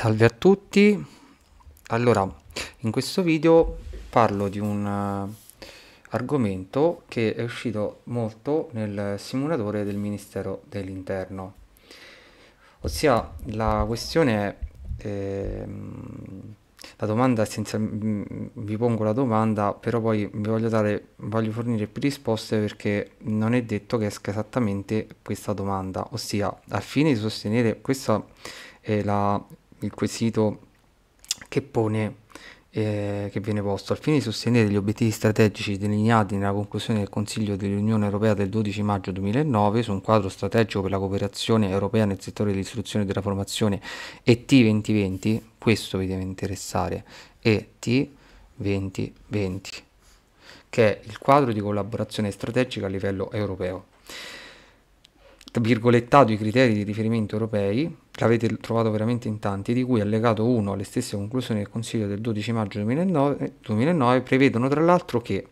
Salve a tutti, allora in questo video parlo di un eh, argomento che è uscito molto nel simulatore del Ministero dell'Interno, ossia la questione, eh, la domanda essenzialmente, mm, mm, vi pongo la domanda però poi vi voglio, dare, voglio fornire più risposte perché non è detto che esca esattamente questa domanda, ossia al fine di sostenere questa è la il quesito che pone eh, che viene posto al fine di sostenere gli obiettivi strategici delineati nella conclusione del Consiglio dell'Unione Europea del 12 maggio 2009 su un quadro strategico per la cooperazione europea nel settore dell'istruzione e della formazione e T2020, questo vi deve interessare, e T2020, che è il quadro di collaborazione strategica a livello europeo virgolettato i criteri di riferimento europei, che avete trovato veramente in tanti, di cui allegato uno alle stesse conclusioni del Consiglio del 12 maggio 2009, 2009 prevedono tra l'altro che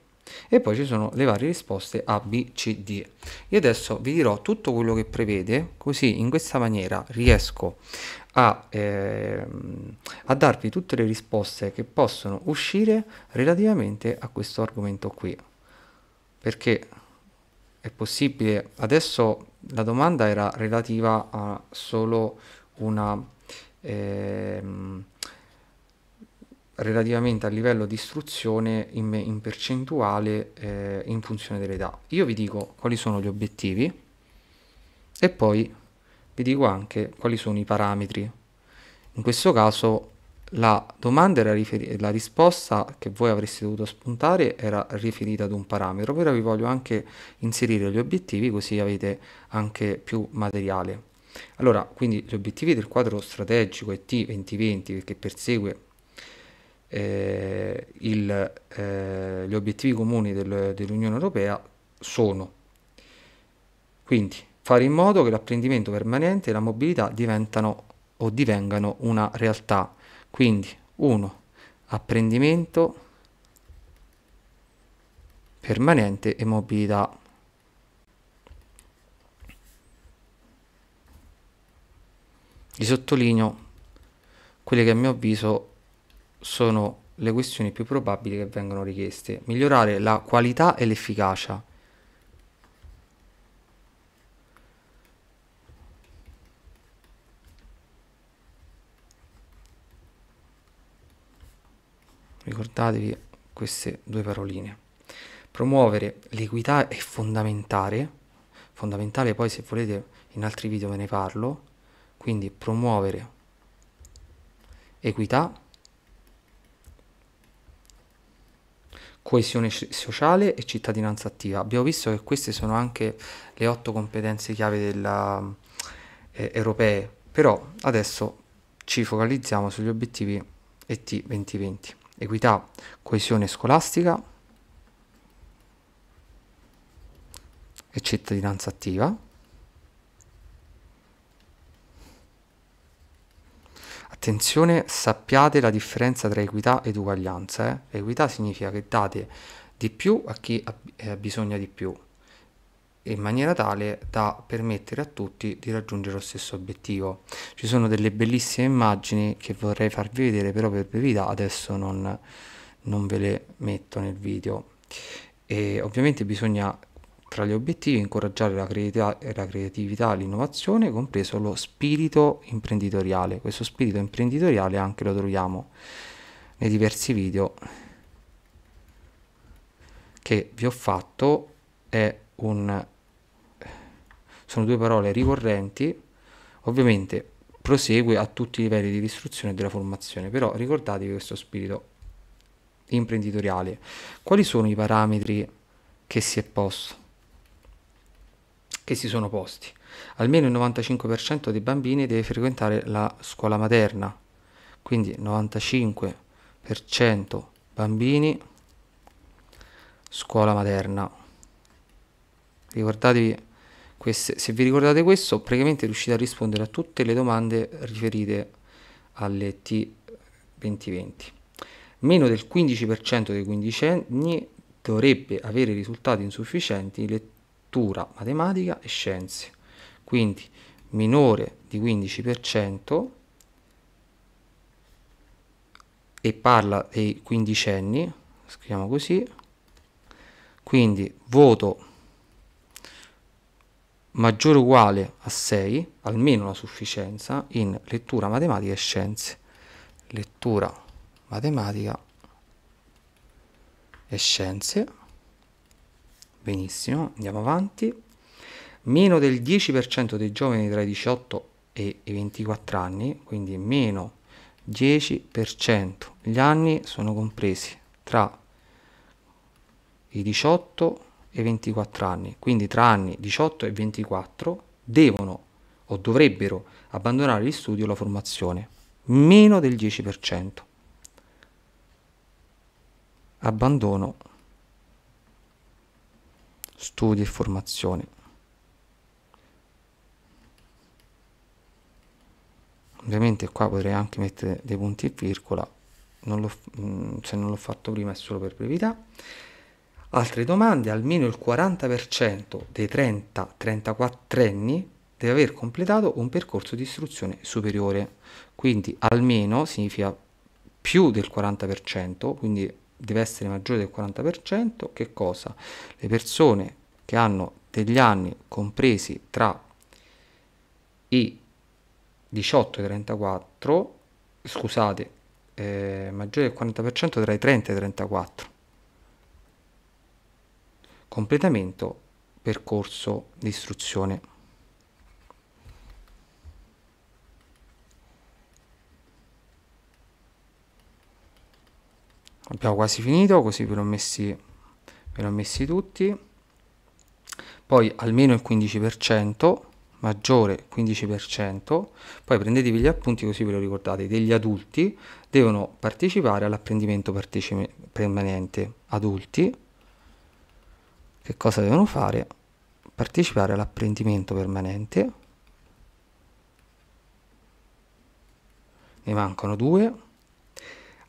e poi ci sono le varie risposte A, B, C, D. Io adesso vi dirò tutto quello che prevede, così in questa maniera riesco a, eh, a darvi tutte le risposte che possono uscire relativamente a questo argomento qui. Perché è possibile adesso la domanda era relativa a solo una ehm, relativamente al livello di istruzione in, in percentuale eh, in funzione dell'età io vi dico quali sono gli obiettivi e poi vi dico anche quali sono i parametri in questo caso la domanda era riferita, la risposta che voi avreste dovuto spuntare era riferita ad un parametro, però vi voglio anche inserire gli obiettivi così avete anche più materiale. Allora, quindi gli obiettivi del quadro strategico ET 2020 che persegue eh, il, eh, gli obiettivi comuni del, dell'Unione Europea sono quindi fare in modo che l'apprendimento permanente e la mobilità diventano o divengano una realtà quindi 1 apprendimento permanente e mobilità. Vi sottolineo quelle che a mio avviso sono le questioni più probabili che vengono richieste. Migliorare la qualità e l'efficacia ricordatevi queste due paroline. Promuovere l'equità è fondamentale, fondamentale poi se volete in altri video ve ne parlo, quindi promuovere equità, coesione sociale e cittadinanza attiva. Abbiamo visto che queste sono anche le otto competenze chiave della, eh, europee, però adesso ci focalizziamo sugli obiettivi ET 2020 equità, coesione scolastica e cittadinanza attiva. Attenzione, sappiate la differenza tra equità ed uguaglianza. Eh? Equità significa che date di più a chi ha eh, bisogno di più in maniera tale da permettere a tutti di raggiungere lo stesso obiettivo. Ci sono delle bellissime immagini che vorrei farvi vedere, però per brevità adesso non, non ve le metto nel video. E ovviamente bisogna tra gli obiettivi incoraggiare la, creatività e la creatività, l'innovazione, compreso lo spirito imprenditoriale. Questo spirito imprenditoriale anche lo troviamo nei diversi video che vi ho fatto. È un sono due parole ricorrenti, ovviamente prosegue a tutti i livelli di e della formazione, però ricordatevi questo spirito imprenditoriale. Quali sono i parametri che si è posto? Che si sono posti? Almeno il 95% dei bambini deve frequentare la scuola materna, quindi 95% bambini scuola materna. Ricordatevi queste, se vi ricordate questo, praticamente riuscite a rispondere a tutte le domande riferite alle T2020. Meno del 15% dei quindicenni dovrebbe avere risultati insufficienti in lettura, matematica e scienze. Quindi minore di 15% e parla dei quindicenni, scriviamo così. Quindi voto maggiore o uguale a 6, almeno la sufficienza, in lettura matematica e scienze. Lettura matematica e scienze. Benissimo, andiamo avanti. Meno del 10% dei giovani tra i 18 e i 24 anni, quindi meno 10%. Gli anni sono compresi tra i 18 e e 24 anni, quindi tra anni 18 e 24 devono o dovrebbero abbandonare gli studi o la formazione, meno del 10%. Abbandono studi e formazione. Ovviamente qua potrei anche mettere dei punti e virgola, non mm, se non l'ho fatto prima è solo per brevità. Altre domande, almeno il 40% dei 30-34 anni deve aver completato un percorso di istruzione superiore, quindi almeno significa più del 40%, quindi deve essere maggiore del 40%, che cosa? Le persone che hanno degli anni compresi tra i 18 e i 34, scusate, eh, maggiore del 40% tra i 30 e i 34 completamento percorso di istruzione. Abbiamo quasi finito, così ve l'ho messi, messi tutti. Poi almeno il 15%, maggiore 15%, poi prendetevi gli appunti così ve lo ricordate, degli adulti devono partecipare all'apprendimento permanente, adulti che cosa devono fare? Partecipare all'apprendimento permanente. Ne mancano due.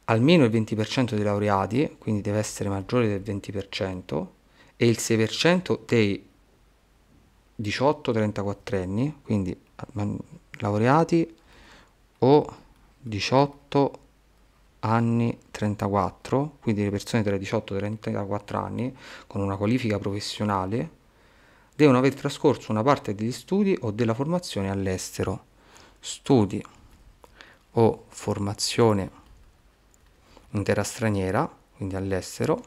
Almeno il 20% dei laureati, quindi deve essere maggiore del 20%, e il 6% dei 18-34 anni, quindi laureati o 18 34 anni 34, quindi le persone tra i 18 e i 34 anni con una qualifica professionale devono aver trascorso una parte degli studi o della formazione all'estero. Studi o formazione in terra straniera, quindi all'estero.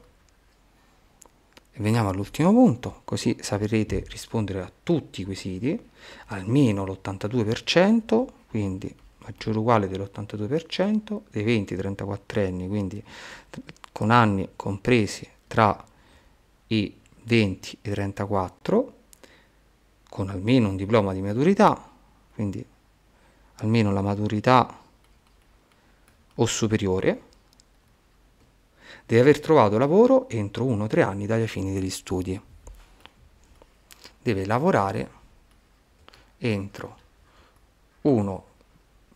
E veniamo all'ultimo punto, così saprete rispondere a tutti i quesiti, almeno l'82%, quindi maggiore o uguale dell'82%, dei 20-34 anni, quindi con anni compresi tra i 20 e i 34, con almeno un diploma di maturità, quindi almeno la maturità o superiore, deve aver trovato lavoro entro 1-3 anni dalla fine degli studi. Deve lavorare entro 1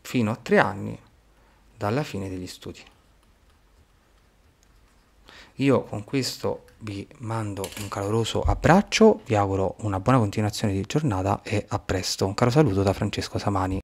fino a tre anni dalla fine degli studi. Io con questo vi mando un caloroso abbraccio, vi auguro una buona continuazione di giornata e a presto. Un caro saluto da Francesco Samani.